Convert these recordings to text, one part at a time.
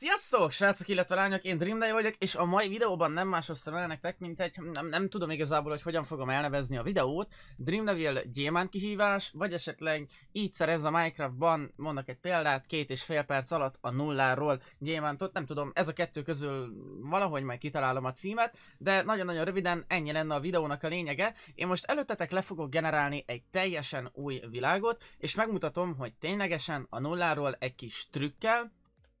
Sziasztok, srácok, illetve lányok, én Dreamday vagyok, és a mai videóban nem más hoztam el nektek, mint egy, nem, nem tudom igazából, hogy hogyan fogom elnevezni a videót, Dreamdevil gyémánt kihívás, vagy esetleg így szerez a Minecraftban, mondok egy példát, két és fél perc alatt a nulláról gyémántot, nem tudom, ez a kettő közül valahogy majd kitalálom a címet, de nagyon-nagyon röviden ennyi lenne a videónak a lényege, én most előttetek le fogok generálni egy teljesen új világot, és megmutatom, hogy ténylegesen a nulláról egy kis trükkel,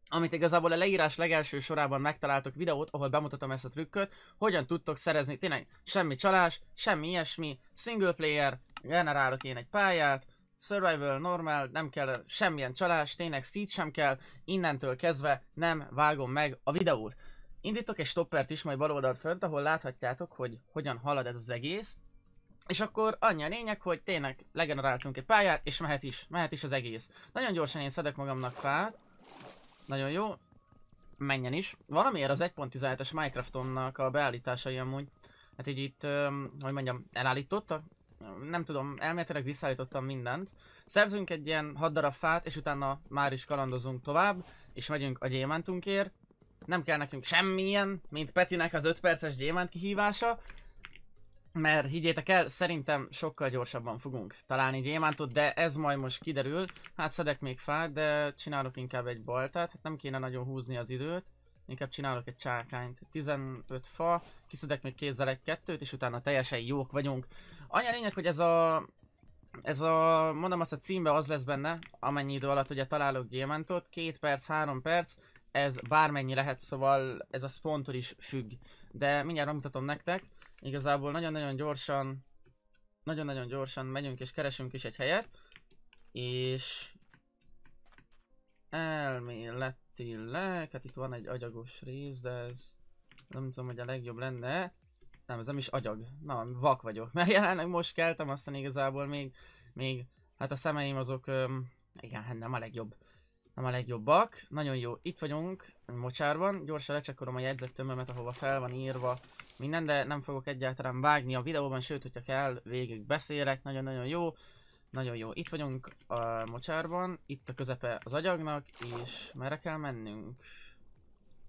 amit igazából a leírás legelső sorában megtaláltok videót, ahol bemutatom ezt a trükköt, hogyan tudtok szerezni, tényleg semmi csalás, semmi ilyesmi, single player, generálok én egy pályát, survival normal nem kell semmilyen csalás, tényleg seed sem kell, innentől kezdve nem vágom meg a videót. Indítok egy stoppert is majd oldalt fönt, ahol láthatjátok, hogy hogyan halad ez az egész, és akkor annyi a lényeg, hogy tényleg legeneráltunk egy pályát, és mehet is, mehet is az egész. Nagyon gyorsan én szedek magamnak fát, nagyon jó. Menjen is. Valamiért az 1.17-es Minecraftonnak a beállításai amúgy, hát így itt, hogy mondjam, elállította? Nem tudom, elméletileg visszaállítottam mindent. Szerzünk egy ilyen 6 darab fát, és utána már is kalandozunk tovább, és megyünk a gyémántunkért. Nem kell nekünk semmilyen, mint Petinek az 5 perces gyémánt kihívása, mert higgyétek el, szerintem sokkal gyorsabban fogunk találni gyémántot, de ez majd most kiderül. Hát szedek még fát, de csinálok inkább egy baltát, hát nem kéne nagyon húzni az időt. Inkább csinálok egy csákányt. 15 fa, kiszedek még kézzel egy kettőt, és utána teljesen jók vagyunk. Annyi lényeg, hogy ez a... Ez a, mondom azt a címbe az lesz benne, amennyi idő alatt ugye találok gyémántot, 2 perc, 3 perc, ez bármennyi lehet, szóval ez a szpontor is függ. De mindjárt mutatom nektek, Igazából nagyon-nagyon gyorsan, nagyon-nagyon gyorsan megyünk és keresünk is egy helyet, és elméletileg, hát itt van egy agyagos rész, de ez nem tudom, hogy a legjobb lenne. Nem, ez nem is agyag. Na, vak vagyok, mert jelenleg most keltem, aztán igazából még, még, hát a szemeim azok, öm, igen, hát nem a legjobb. Nem a legjobbak. Nagyon jó, itt vagyunk, mocsárban. Gyorsan lecsekkorom a jegyzettömömet, ahova fel van írva minden, de nem fogok egyáltalán vágni a videóban, sőt, hogyha kell, végig beszélek, nagyon-nagyon jó. Nagyon jó. Itt vagyunk a mocsárban, itt a közepe az agyagnak, és merre kell mennünk?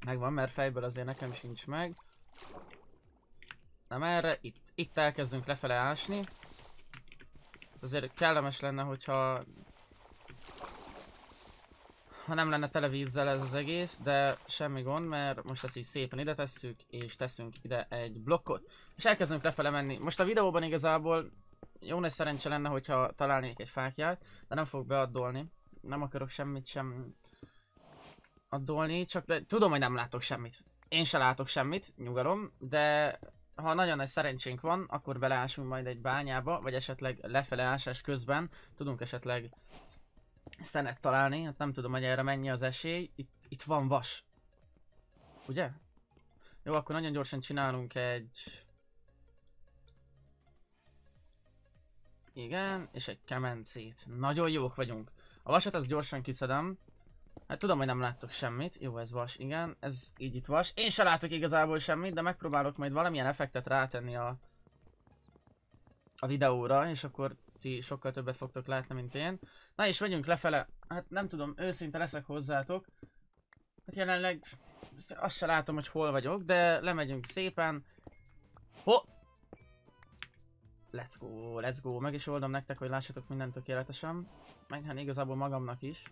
Megvan, mert fejből azért nekem sincs meg. Nem erre, itt, itt elkezdünk lefele ásni. Azért kellemes lenne, hogyha ha nem lenne televízzel ez az egész, de semmi gond, mert most ezt így szépen ide tesszük, és teszünk ide egy blokkot. És elkezdünk lefele menni. Most a videóban igazából jó nagy szerencse lenne, hogyha találnék egy fákját, de nem fog beaddolni. Nem akarok semmit sem addolni, csak de, tudom, hogy nem látok semmit. Én se látok semmit, nyugalom, de ha nagyon nagy szerencsénk van, akkor beleásunk majd egy bányába, vagy esetleg lefele ásás közben tudunk esetleg szenet találni, hát nem tudom, hogy erre mennyi az esély. Itt, itt van vas. Ugye? Jó, akkor nagyon gyorsan csinálunk egy... Igen, és egy kemencét. Nagyon jók vagyunk. A vasat az gyorsan kiszedem. Hát tudom, hogy nem láttok semmit. Jó, ez vas, igen. Ez így itt vas. Én se látok igazából semmit, de megpróbálok majd valamilyen effektet rátenni a, a videóra, és akkor ti sokkal többet fogtok látni, mint én. Na és megyünk lefele. Hát nem tudom, őszinte leszek hozzátok. Hát jelenleg azt se látom, hogy hol vagyok, de lemegyünk szépen. Ho! Let's go, let's go. Meg is oldom nektek, hogy lássatok mindent tökéletesen. Meg hát igazából magamnak is.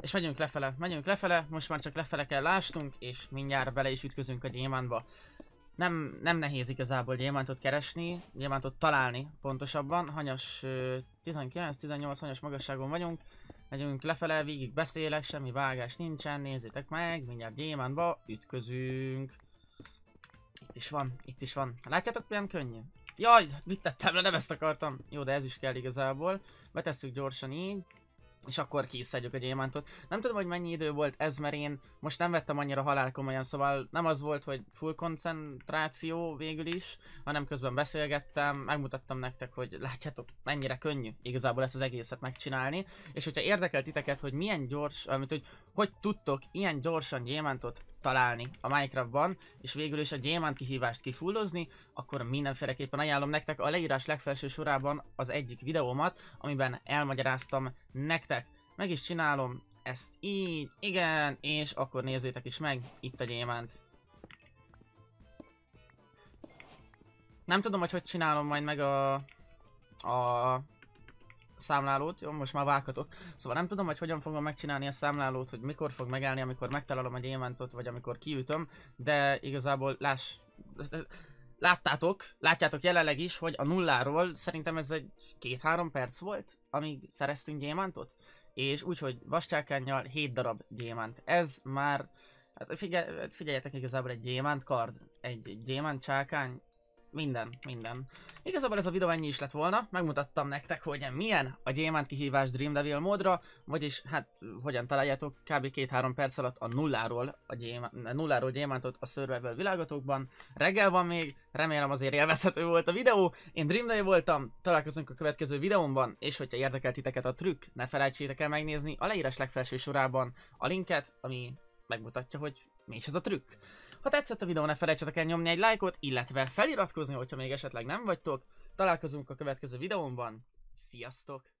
És megyünk lefele, megyünk lefele, most már csak lefele kell lástunk, és mindjárt bele is ütközünk a gyémánba nem, nem nehéz igazából gyémántot keresni, gyémántot találni pontosabban. Hanyas 19-18 hanyas magasságon vagyunk, megyünk lefele, végig beszélek, semmi vágás nincsen, nézzétek meg, mindjárt gyémántba ütközünk. Itt is van, itt is van. Látjátok milyen könnyű? Jaj, mit tettem le, nem ezt akartam. Jó, de ez is kell igazából. Betesszük gyorsan így és akkor kiszedjük a gyémántot. Nem tudom, hogy mennyi idő volt ez, mert én most nem vettem annyira komolyan, szóval nem az volt, hogy full koncentráció végül is, hanem közben beszélgettem, megmutattam nektek, hogy látjátok, mennyire könnyű igazából ezt az egészet megcsinálni, és hogyha érdekel titeket, hogy milyen gyors, amit hogy, hogy tudtok ilyen gyorsan gyémántot találni a Minecraftban, és végül is a gyémánt kihívást kifullozni, akkor mindenféleképpen ajánlom nektek a leírás legfelső sorában az egyik videómat, amiben elmagyaráztam nektek. Meg is csinálom ezt így, igen, és akkor nézzétek is meg, itt a gyémánt. Nem tudom, hogy hogy csinálom majd meg a, a számlálót, jó, most már vághatok. Szóval nem tudom, hogy hogyan fogom megcsinálni a számlálót, hogy mikor fog megállni, amikor megtalálom a gyémántot, vagy amikor kiütöm, de igazából láss... Láttátok, látjátok jelenleg is, hogy a nulláról szerintem ez egy két-három perc volt, amíg szereztünk gyémántot, és úgyhogy vastákányjal 7 darab gyémánt. Ez már, hát figyeljetek igazából egy gyémánt kard, egy gyémánt csákány, minden, minden. Igazából ez a videó ennyi is lett volna, megmutattam nektek, hogy milyen a gyémánt kihívás Dream Devil módra, vagyis hát hogyan találjátok kb. 2-3 perc alatt a nulláról, a gyémánt, nulláról gyémántot a Survival világotokban. Reggel van még, remélem azért élvezhető volt a videó. Én Dream Devil voltam, találkozunk a következő videómban, és hogyha érdekel titeket a trükk, ne felejtsétek el megnézni a leírás legfelső sorában a linket, ami megmutatja, hogy mi is ez a trükk. Ha tetszett a videó, ne felejtsetek el nyomni egy lájkot, illetve feliratkozni, hogyha még esetleg nem vagytok. Találkozunk a következő videómban. Sziasztok!